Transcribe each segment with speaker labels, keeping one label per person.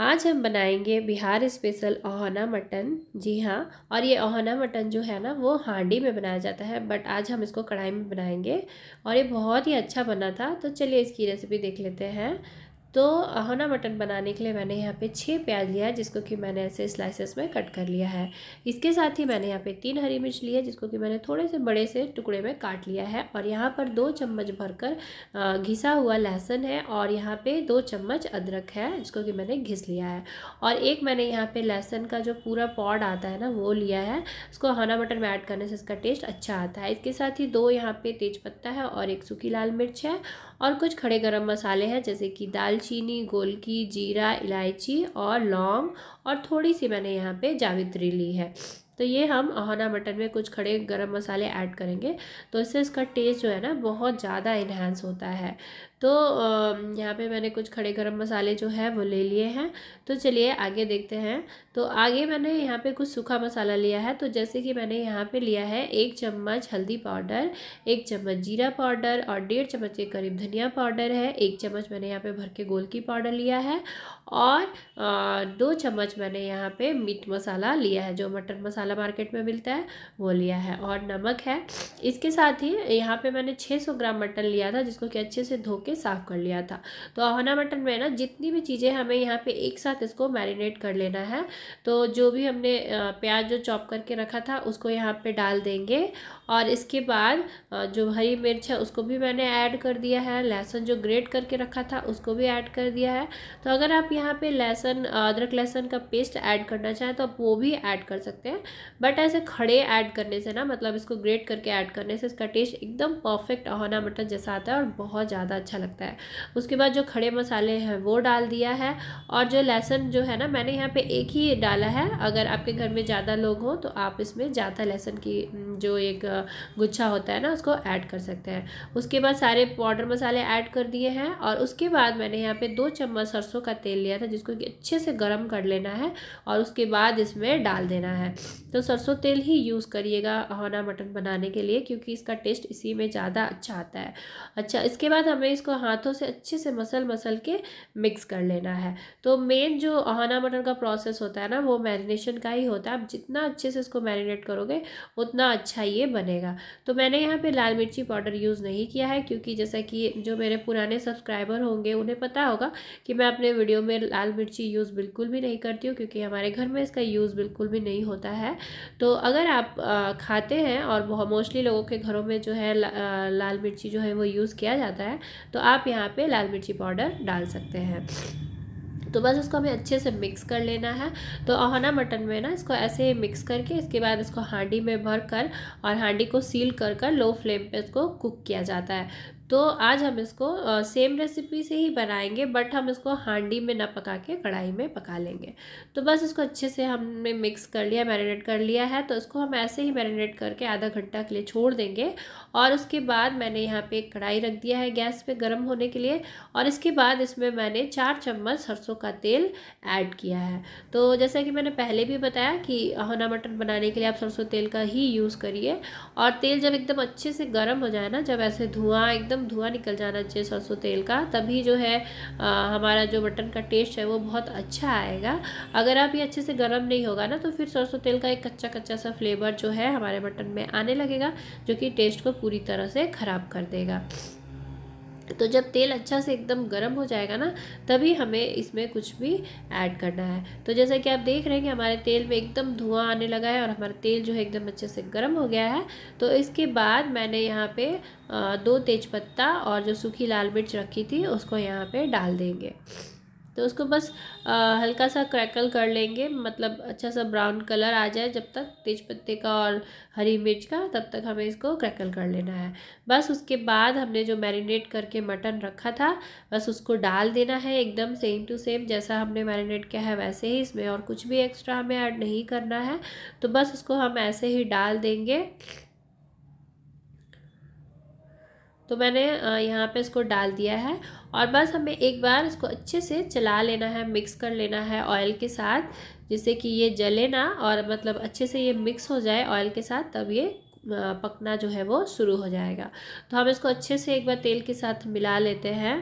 Speaker 1: आज हम बनाएंगे बिहार स्पेशल ओहना मटन जी हाँ और ये ओहना मटन जो है ना वो हांडी में बनाया जाता है बट आज हम इसको कढ़ाई में बनाएंगे और ये बहुत ही अच्छा बना था तो चलिए इसकी रेसिपी देख लेते हैं तो अहोना मटन बनाने के लिए मैंने यहाँ पे छः प्याज लिया है जिसको कि मैंने ऐसे स्लाइसेस में कट कर लिया है इसके साथ ही मैंने यहाँ पे तीन हरी मिर्च ली है जिसको कि मैंने थोड़े से बड़े से टुकड़े में काट लिया है और यहाँ पर दो चम्मच भरकर घिसा हुआ लहसुन है और यहाँ पे दो चम्मच अदरक है जिसको कि मैंने घिस लिया है और एक मैंने यहाँ पर लहसुन का जो पूरा पॉड आता है ना वो लिया है उसको अहोना मटन में ऐड करने से इसका टेस्ट अच्छा आता है इसके साथ ही दो यहाँ पर तेज है और एक सूखी लाल मिर्च है और कुछ खड़े गरम मसाले हैं जैसे कि दालचीनी गोलकी जीरा इलायची और लौंग और थोड़ी सी मैंने यहाँ पे जावित्री ली है तो ये हम अहना मटन में कुछ खड़े गरम मसाले ऐड करेंगे तो इससे इसका टेस्ट जो है ना बहुत ज़्यादा इन्हेंस होता है तो यहाँ पे मैंने कुछ खड़े गरम मसाले जो है वो ले लिए हैं तो चलिए आगे देखते हैं तो आगे मैंने यहाँ पे कुछ सूखा मसाला लिया है तो जैसे कि मैंने यहाँ पे लिया है एक चम्मच हल्दी पाउडर एक चम्मच जीरा पाउडर और डेढ़ चम्मच के करीब धनिया पाउडर है एक चम्मच मैंने यहाँ पे भर के गोल की पाउडर लिया है और दो चम्मच मैंने यहाँ पर मीट मसाला लिया है जो मटन मसाला मार्केट में मिलता है वो लिया है और नमक है इसके साथ ही यहाँ पर मैंने छः ग्राम मटन लिया था जिसको कि अच्छे से धो के करके साफ़ कर लिया था तो अहना मटन में ना जितनी भी चीज़ें हमें यहाँ पे एक साथ इसको मैरिनेट कर लेना है तो जो भी हमने प्याज जो चॉप करके रखा था उसको यहाँ पे डाल देंगे और इसके बाद जो हरी मिर्च है उसको भी मैंने ऐड कर दिया है लहसुन जो ग्रेट करके रखा था उसको भी ऐड कर दिया है तो अगर आप यहाँ पे लहसुन अदरक लहसुन का पेस्ट ऐड करना चाहें तो आप वो भी ऐड कर सकते हैं बट ऐसे खड़े ऐड करने से ना मतलब इसको ग्रेट करके ऐड करने से इसका टेस्ट एकदम परफेक्ट अहना मटन जैसा आता है और बहुत ज़्यादा अच्छा लगता है उसके बाद जो खड़े मसाले हैं वो डाल दिया है और जो लहसुन जो है ना मैंने यहाँ पे एक ही डाला है अगर आपके घर में ज़्यादा लोग हों तो आप इसमें ज़्यादा लहसुन की जो एक गुच्छा होता है ना उसको ऐड कर सकते हैं उसके बाद सारे पाउडर मसाले ऐड कर दिए हैं और उसके बाद मैंने यहाँ पे दो चम्मच सरसों का तेल लिया था जिसको कि अच्छे से गर्म कर लेना है और उसके बाद इसमें डाल देना है तो सरसों तेल ही यूज़ करिएगा होना मटन बनाने के लिए क्योंकि इसका टेस्ट इसी में ज़्यादा अच्छा आता है अच्छा इसके बाद हमें इसको इसको हाथों से अच्छे से मसल मसल के मिक्स कर लेना है तो मेन जो ओहाना मटन का प्रोसेस होता है ना वो मैरिनेशन का ही होता है आप जितना अच्छे से इसको मैरिनेट करोगे उतना अच्छा ये बनेगा तो मैंने यहाँ पे लाल मिर्ची पाउडर यूज़ नहीं किया है क्योंकि जैसा कि जो मेरे पुराने सब्सक्राइबर होंगे उन्हें पता होगा कि मैं अपने वीडियो में लाल मिर्ची यूज़ बिल्कुल भी नहीं करती हूँ क्योंकि हमारे घर में इसका यूज़ बिल्कुल भी नहीं होता है तो अगर आप खाते हैं और मोस्टली लोगों के घरों में जो है ला, लाल मिर्ची जो है वो यूज़ किया जाता है तो आप यहाँ पे लाल मिर्ची पाउडर डाल सकते हैं तो बस इसको हमें अच्छे से मिक्स कर लेना है तो ओहना मटन में ना इसको ऐसे मिक्स करके इसके बाद इसको हांडी में भर कर और हांडी को सील कर कर लो फ्लेम पे इसको कुक किया जाता है तो आज हम इसको सेम रेसिपी से ही बनाएंगे बट हम इसको हांडी में ना पका के कढ़ाई में पका लेंगे तो बस इसको अच्छे से हमने मिक्स कर लिया मैरिनेट कर लिया है तो इसको हम ऐसे ही मैरिनेट करके आधा घंटा के लिए छोड़ देंगे और उसके बाद मैंने यहाँ पे एक कढ़ाई रख दिया है गैस पे गर्म होने के लिए और इसके बाद इसमें मैंने चार चम्मच सरसों का तेल ऐड किया है तो जैसा कि मैंने पहले भी बताया कि होना मटन बनाने के लिए आप सरसों तेल का ही यूज़ करिए और तेल जब एकदम अच्छे से गर्म हो जाए ना जब ऐसे धुआं एकदम एकदम धुआं निकल जाना चाहिए सरसों तेल का तभी जो है आ, हमारा जो मटन का टेस्ट है वो बहुत अच्छा आएगा अगर आप ये अच्छे से गर्म नहीं होगा ना तो फिर सरसों तेल का एक कच्चा कच्चा सा फ्लेवर जो है हमारे मटन में आने लगेगा जो कि टेस्ट को पूरी तरह से ख़राब कर देगा तो जब तेल अच्छा से एकदम गर्म हो जाएगा ना तभी हमें इसमें कुछ भी ऐड करना है तो जैसा कि आप देख रहे हैं कि हमारे तेल में एकदम धुआं आने लगा है और हमारा तेल जो है एकदम अच्छे से गर्म हो गया है तो इसके बाद मैंने यहाँ पे दो तेज़पत्ता और जो सूखी लाल मिर्च रखी थी उसको यहाँ पे डाल देंगे तो उसको बस आ, हल्का सा क्रैकल कर लेंगे मतलब अच्छा सा ब्राउन कलर आ जाए जब तक तेज पत्ते का और हरी मिर्च का तब तक हमें इसको क्रैकल कर लेना है बस उसके बाद हमने जो मैरिनेट करके मटन रखा था बस उसको डाल देना है एकदम सेम टू सेम जैसा हमने मैरिनेट किया है वैसे ही इसमें और कुछ भी एक्स्ट्रा हमें ऐड नहीं करना है तो बस उसको हम ऐसे ही डाल देंगे तो मैंने यहाँ पे इसको डाल दिया है और बस हमें एक बार इसको अच्छे से चला लेना है मिक्स कर लेना है ऑयल के साथ जिससे कि ये जले ना और मतलब अच्छे से ये मिक्स हो जाए ऑयल के साथ तब ये पकना जो है वो शुरू हो जाएगा तो हम इसको अच्छे से एक बार तेल के साथ मिला लेते हैं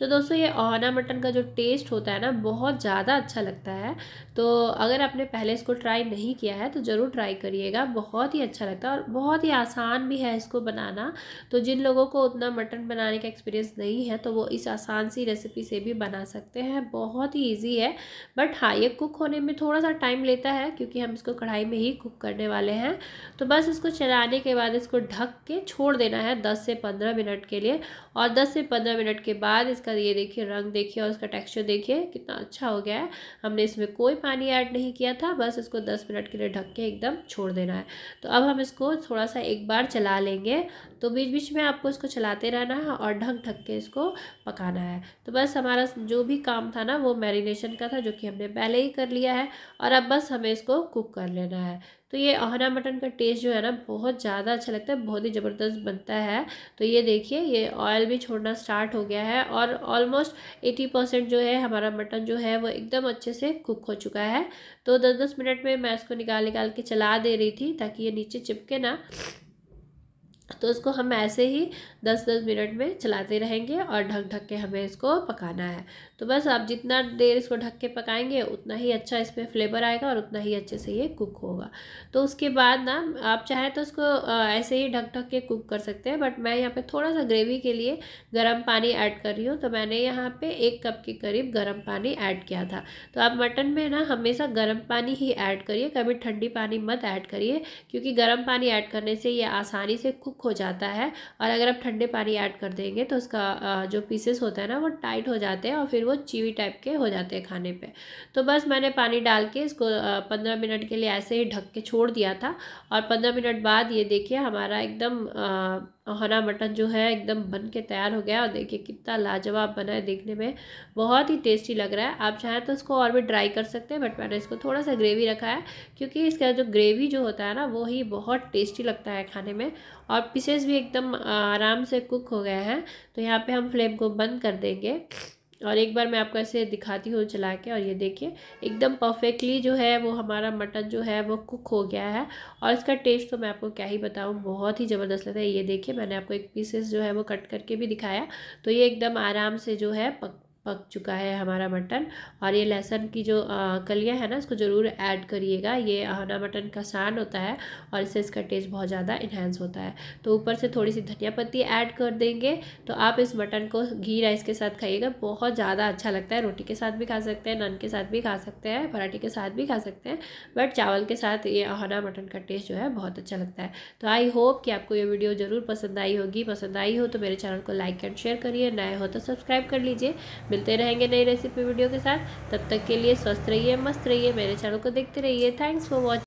Speaker 1: तो दोस्तों ये ओहना मटन का जो टेस्ट होता है ना बहुत ज़्यादा अच्छा लगता है तो अगर आपने पहले इसको ट्राई नहीं किया है तो ज़रूर ट्राई करिएगा बहुत ही अच्छा लगता है और बहुत ही आसान भी है इसको बनाना तो जिन लोगों को उतना मटन बनाने का एक्सपीरियंस नहीं है तो वो इस आसान सी रेसिपी से भी बना सकते हैं बहुत ही ईजी है बट हाँ ये कुक होने में थोड़ा सा टाइम लेता है क्योंकि हम इसको कढ़ाई में ही कुक करने वाले हैं तो बस इसको चलाने के बाद इसको ढक के छोड़ देना है दस से पंद्रह मिनट के लिए और दस से पंद्रह मिनट के बाद इसका इसका ये देखिए रंग देखिए और इसका टेक्सचर देखिए कितना अच्छा हो गया है हमने इसमें कोई पानी ऐड नहीं किया था बस इसको दस मिनट के लिए ढक के एकदम छोड़ देना है तो अब हम इसको थोड़ा सा एक बार चला लेंगे तो बीच बीच में आपको इसको चलाते रहना है और ढक ढक के इसको पकाना है तो बस हमारा जो भी काम था ना वो मैरिनेशन का था जो कि हमने पहले ही कर लिया है और अब बस हमें इसको कुक कर लेना है तो ये ओहना मटन का टेस्ट जो है ना बहुत ज़्यादा अच्छा लगता है बहुत ही ज़बरदस्त बनता है तो ये देखिए ये ऑयल भी छोड़ना स्टार्ट हो गया है और ऑलमोस्ट एटी परसेंट जो है हमारा मटन जो है वो एकदम अच्छे से कुक हो चुका है तो दस दस मिनट में मैं इसको निकाल निकाल के चला दे रही थी ताकि ये नीचे चिपके ना तो इसको हम ऐसे ही दस दस मिनट में चलाते रहेंगे और ढक ढक के हमें इसको पकाना है तो बस आप जितना देर इसको ढक के पकाएंगे उतना ही अच्छा इसमें फ्लेवर आएगा और उतना ही अच्छे से ये कुक होगा तो उसके बाद ना आप चाहें तो उसको ऐसे ही ढक ढक के कुक कर सकते हैं बट मैं यहाँ पे थोड़ा सा ग्रेवी के लिए गर्म पानी ऐड कर रही हूँ तो मैंने यहाँ पे एक कप के करीब गर्म पानी ऐड किया था तो आप मटन में ना हमेशा गर्म पानी ही ऐड करिए कभी ठंडी पानी मत ऐड करिए क्योंकि गर्म पानी ऐड करने से ये आसानी से कुक हो जाता है और अगर आप ठंडे पानी ऐड कर देंगे तो उसका जो पीसेस होता है ना वो टाइट हो जाते हैं और फिर वो चीवी टाइप के हो जाते हैं खाने पे तो बस मैंने पानी डाल के इसको पंद्रह मिनट के लिए ऐसे ही ढक के छोड़ दिया था और पंद्रह मिनट बाद ये देखिए हमारा एकदम हरा मटन जो है एकदम बन के तैयार हो गया और देखिए कितना लाजवाब बना है देखने में बहुत ही टेस्टी लग रहा है आप चाहें तो इसको और भी ड्राई कर सकते हैं बट मैंने इसको थोड़ा सा ग्रेवी रखा है क्योंकि इसका जो ग्रेवी जो होता है ना वो ही बहुत टेस्टी लगता है खाने में और पीसेस भी एकदम आराम से कुक हो गए हैं तो यहाँ पर हम फ्लेम को बंद कर देंगे और एक बार मैं आपको ऐसे दिखाती हूँ चला के और ये देखिए एकदम परफेक्टली जो है वो हमारा मटन जो है वो कुक हो गया है और इसका टेस्ट तो मैं आपको क्या ही बताऊँ बहुत ही ज़बरदस्त लगता है ये देखिए मैंने आपको एक पीसेस जो है वो कट करके भी दिखाया तो ये एकदम आराम से जो है पक पक चुका है हमारा मटन और ये लहसुन की जो कलियाँ है ना इसको ज़रूर ऐड करिएगा ये हना मटन का सान होता है और इससे इसका टेस्ट बहुत ज़्यादा इन्हेंस होता है तो ऊपर से थोड़ी सी धनिया पत्ती ऐड कर देंगे तो आप इस मटन को घी राइस के साथ खाइएगा बहुत ज़्यादा अच्छा लगता है रोटी के साथ भी खा सकते हैं नन के साथ भी खा सकते हैं पराठे के साथ भी खा सकते हैं बट चावल के साथ ये हना मटन का टेस्ट जो है बहुत अच्छा लगता है तो आई होप कि आपको ये वीडियो ज़रूर पसंद आई होगी पसंद आई हो तो मेरे चैनल को लाइक एंड शेयर करिए नए हो तो सब्सक्राइब कर लीजिए मिलते रहेंगे नई रेसिपी वीडियो के साथ तब तक के लिए स्वस्थ रहिए मस्त रहिए मेरे चैनल को देखते रहिए थैंक्स फॉर वॉचिंग